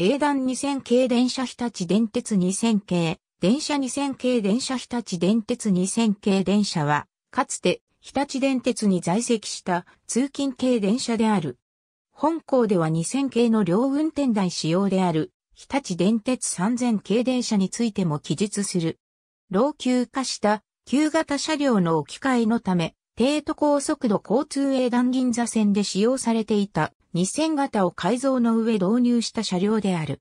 英断2000系電車日立電鉄2000系、電車2000系電車日立電鉄2000系電車は、かつて日立電鉄に在籍した通勤系電車である。本校では2000系の両運転台使用である日立電鉄3000系電車についても記述する。老朽化した旧型車両の置き換えのため、低都高速度交通営団銀座線で使用されていた2000型を改造の上導入した車両である。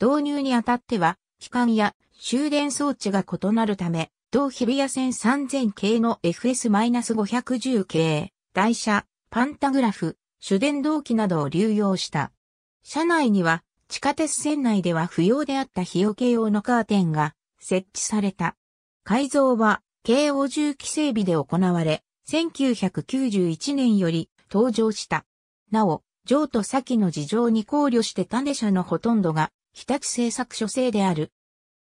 導入にあたっては、機関や終電装置が異なるため、同日比谷線3000系の FS-510 系、台車、パンタグラフ、主電動機などを流用した。車内には、地下鉄線内では不要であった日よけ用のカーテンが設置された。改造は、京王重機整備で行われ、1991年より登場した。なお、上と先の事情に考慮して種社のほとんどが、日立製作所製である。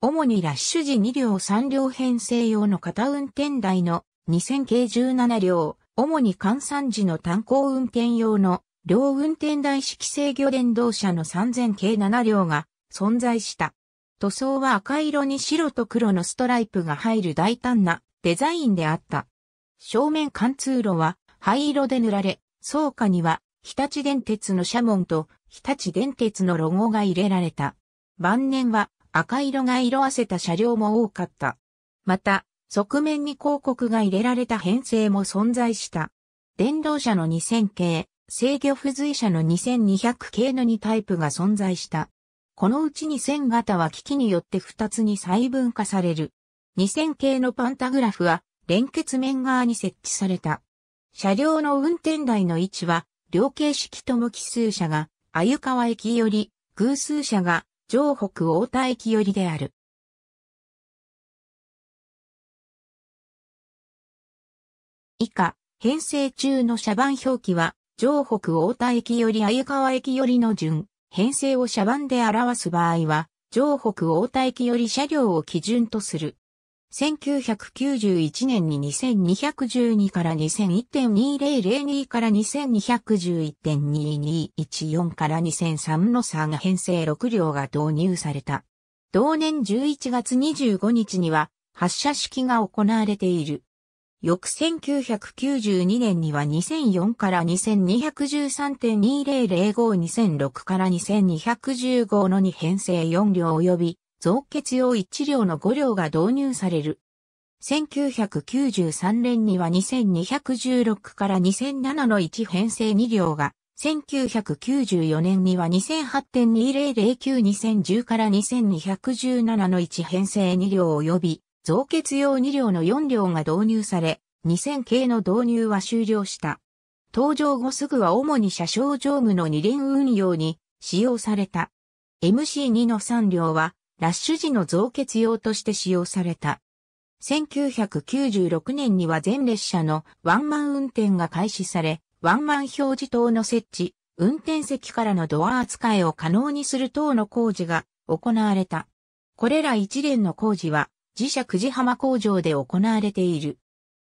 主にラッシュ時2両3両編成用の片運転台の2000系17両、主に換算時の単行運転用の両運転台式制御電動車の3000系7両が存在した。塗装は赤色に白と黒のストライプが入る大胆なデザインであった。正面貫通路は灰色で塗られ、倉下には日立電鉄の社紋と日立電鉄のロゴが入れられた。晩年は赤色が色あせた車両も多かった。また、側面に広告が入れられた編成も存在した。電動車の2000系、制御不随車の2200系の2タイプが存在した。このうち2000型は機器によって2つに細分化される。2000系のパンタグラフは連結面側に設置された。車両の運転台の位置は両形式とも奇数車が、鮎川駅より、偶数車が、城北大田駅よりである。以下、編成中の車番表記は、城北大田駅より鮎川駅よりの順、編成を車番で表す場合は、城北大田駅より車両を基準とする。1991年に2212から2001.2002から2211.2214から2003の3編成6両が導入された。同年11月25日には発射式が行われている。翌1992年には2004から2213.20052006から2215の2編成4両及び増血用1両の5両が導入される。1993年には2216から2007の1編成2両が、1994年には2008.20092010から2217の1編成2両及び、増血用2両の4両が導入され、2000系の導入は終了した。登場後すぐは主に車掌乗務の2連運用に使用された。MC2 の3両はラッシュ時の増血用として使用された。1996年には全列車のワンマン運転が開始され、ワンマン表示灯の設置、運転席からのドア扱いを可能にする等の工事が行われた。これら一連の工事は自社久慈浜工場で行われている。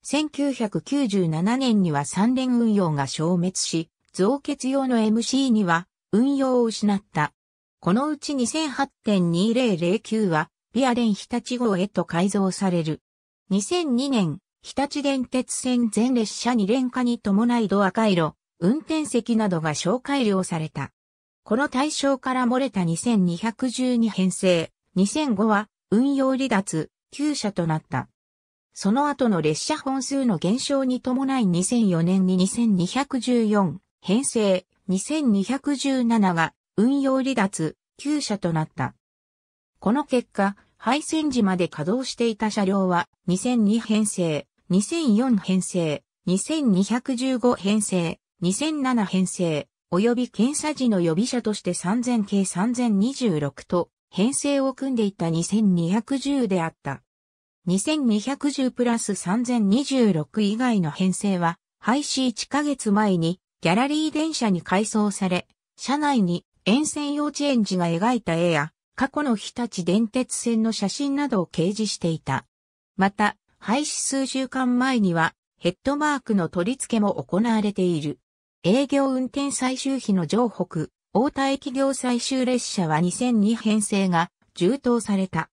1997年には三連運用が消滅し、増血用の MC には運用を失った。このうち2008.2009は、ビア電日立号へと改造される。2002年、日立電鉄線全列車に連化に伴いドア回路、運転席などが小改良された。この対象から漏れた2212編成、2005は運用離脱、旧車となった。その後の列車本数の減少に伴い2004年に2214編成2217が運用離脱、旧車となった。この結果、廃線時まで稼働していた車両は2002編成、2004編成、2215編成、2007編成、及び検査時の予備車として3000系3026と編成を組んでいた2210であった。2210プラス3026以外の編成は廃止1ヶ月前にギャラリー電車に改装され、車内に沿線幼稚園児が描いた絵や、過去の日立電鉄線の写真などを掲示していた。また、廃止数週間前には、ヘッドマークの取り付けも行われている。営業運転最終日の城北、大田駅業最終列車は2002編成が充当された。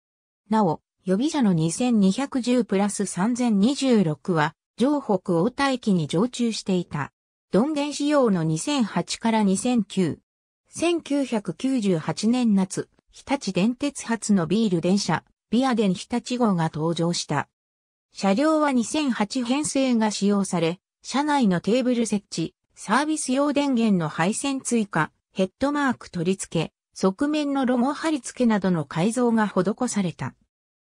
なお、予備車の2210プラス3026は、城北大田駅に常駐していた。鈍元仕様の2008から2009、1998年夏、日立電鉄発のビール電車、ビアデン日立号が登場した。車両は2008編成が使用され、車内のテーブル設置、サービス用電源の配線追加、ヘッドマーク取り付け、側面のロゴ貼り付けなどの改造が施された。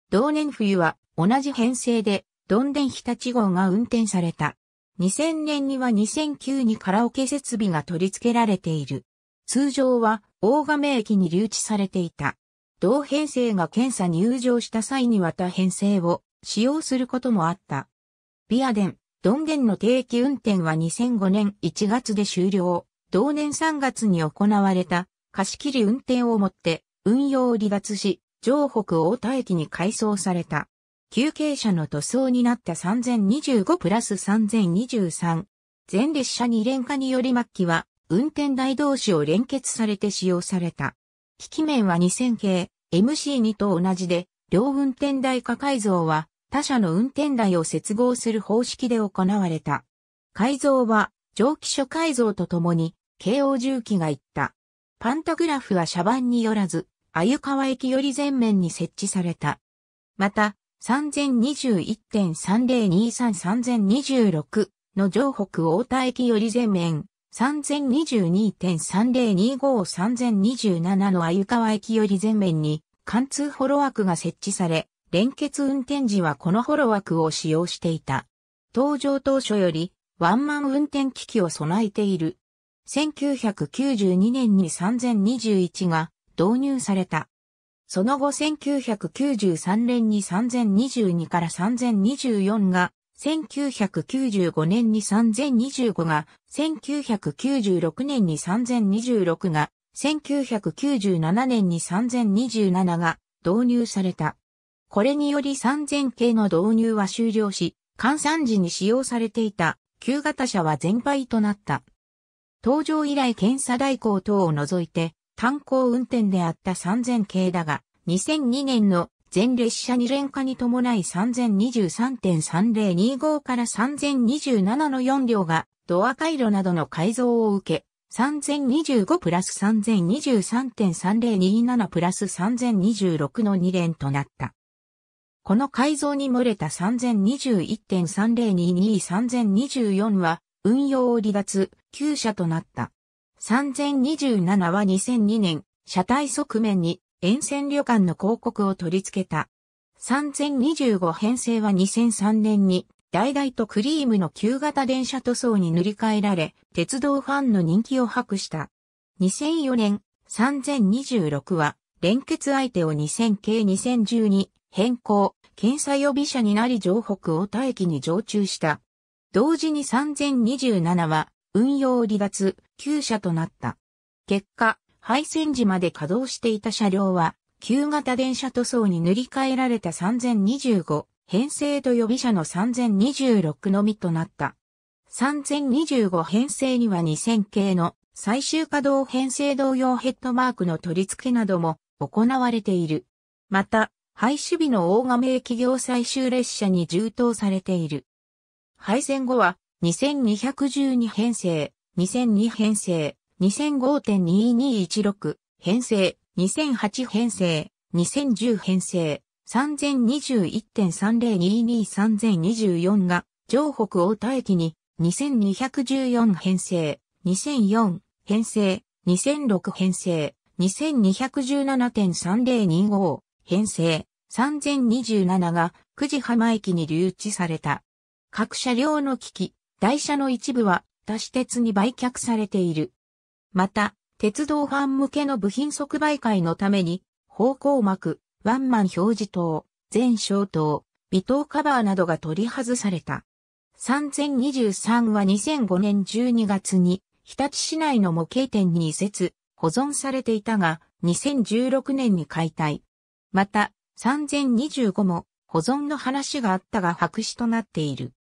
同年冬は同じ編成で、どんでん日立号が運転された。2000年には2009にカラオケ設備が取り付けられている。通常は大亀駅に留置されていた。同編成が検査入場した際には他編成を使用することもあった。ビアデン、ドンゲンの定期運転は2005年1月で終了。同年3月に行われた貸し切り運転をもって運用を離脱し、城北大田駅に改装された。休憩者の塗装になった3025プラス3023。全列車に連化により末期は運転台同士を連結されて使用された。機器面は2000系 MC2 と同じで、両運転台化改造は他社の運転台を接合する方式で行われた。改造は蒸気所改造とともに、京王重機が言った。パンタグラフは車番によらず、鮎川駅より前面に設置された。また、3021.30233026の城北大田駅より前面、3022.3025-3027の鮎川駅より前面に貫通フォロ枠が設置され、連結運転時はこのフォロ枠を使用していた。登場当初よりワンマン運転機器を備えている。1992年に3021が導入された。その後1993年に3022から3024が1995年に3025が、1996年に3026が、1997年に3027が導入された。これにより3000系の導入は終了し、換算時に使用されていた旧型車は全廃となった。登場以来検査代行等を除いて、炭鉱運転であった3000系だが、2002年の全列車2連化に伴い3023.3025から3027の4両がドア回路などの改造を受け、3025プラス3023.3027プラス3026の2連となった。この改造に漏れた3021.30223024は運用を離脱、旧車となった。3027は2002年、車体側面に沿線旅館の広告を取り付けた。3025編成は2003年に、大々とクリームの旧型電車塗装に塗り替えられ、鉄道ファンの人気を博した。2004年、3026は、連結相手を2000系2010に変更、検査予備車になり城北を田駅に常駐した。同時に3027は、運用離脱、旧車となった。結果、廃線時まで稼働していた車両は、旧型電車塗装に塗り替えられた3025、編成と予備車の3026のみとなった。3025編成には2000系の最終稼働編成同様ヘッドマークの取り付けなども行われている。また、廃止日の大亀駅業最終列車に充当されている。廃線後は2212編成、2002編成、2005.2216編成、2008編成、2010編成、3021.30223024が、上北大田駅に、2214編成、2004編成、2006編成、2217.3025編成、3027が、久時浜駅に留置された。各車両の機器、台車の一部は、多私鉄に売却されている。また、鉄道ファン向けの部品即売会のために、方向幕、ワンマン表示灯、全消灯、微灯カバーなどが取り外された。3023は2005年12月に、日立市内の模型店に移設、保存されていたが、2016年に解体。また、3025も保存の話があったが白紙となっている。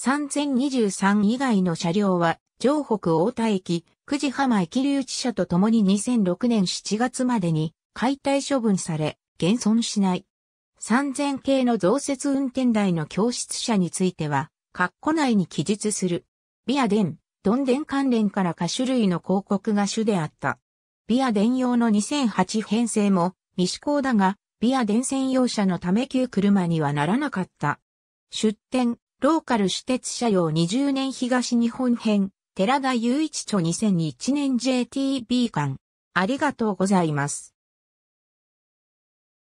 3023以外の車両は、城北大田駅、久慈浜駅留置車とともに2006年7月までに解体処分され、現存しない。3000系の増設運転台の教室車については、括弧内に記述する。ビアデン、ドンデン関連から歌種類の広告が主であった。ビア電用の2008編成も未施行だが、ビア電専用車のため旧車にはならなかった。出店、ローカル私鉄車用20年東日本編、寺田雄一著2001年 JTB 館。ありがとうございます。